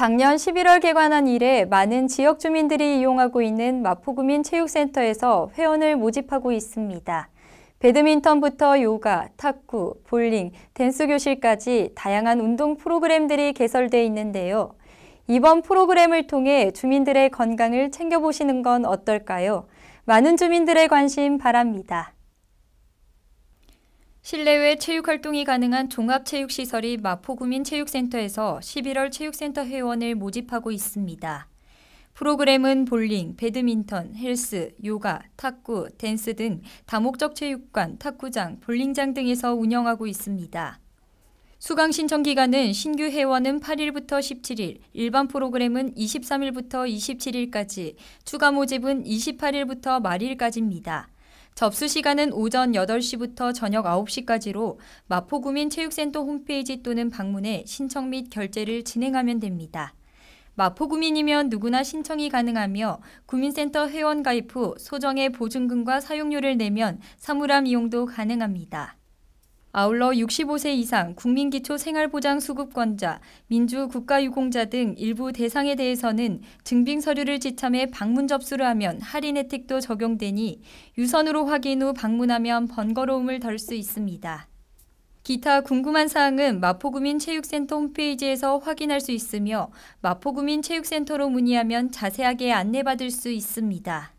작년 11월 개관한 이래 많은 지역 주민들이 이용하고 있는 마포구민 체육센터에서 회원을 모집하고 있습니다. 배드민턴부터 요가, 탁구, 볼링, 댄스 교실까지 다양한 운동 프로그램들이 개설돼 있는데요. 이번 프로그램을 통해 주민들의 건강을 챙겨보시는 건 어떨까요? 많은 주민들의 관심 바랍니다. 실내외 체육활동이 가능한 종합체육시설이 마포구민체육센터에서 11월 체육센터 회원을 모집하고 있습니다. 프로그램은 볼링, 배드민턴, 헬스, 요가, 탁구, 댄스 등 다목적 체육관, 탁구장, 볼링장 등에서 운영하고 있습니다. 수강 신청 기간은 신규 회원은 8일부터 17일, 일반 프로그램은 23일부터 27일까지, 추가 모집은 28일부터 말일까지입니다. 접수 시간은 오전 8시부터 저녁 9시까지로 마포구민체육센터 홈페이지 또는 방문해 신청 및 결제를 진행하면 됩니다. 마포구민이면 누구나 신청이 가능하며 구민센터 회원 가입 후 소정의 보증금과 사용료를 내면 사물함 이용도 가능합니다. 아울러 65세 이상 국민기초생활보장수급권자, 민주국가유공자 등 일부 대상에 대해서는 증빙 서류를 지참해 방문 접수를 하면 할인 혜택도 적용되니 유선으로 확인 후 방문하면 번거로움을 덜 수 있습니다. 기타 궁금한 사항은 마포구민체육센터 홈페이지에서 확인할 수 있으며 마포구민체육센터로 문의하면 자세하게 안내받을 수 있습니다.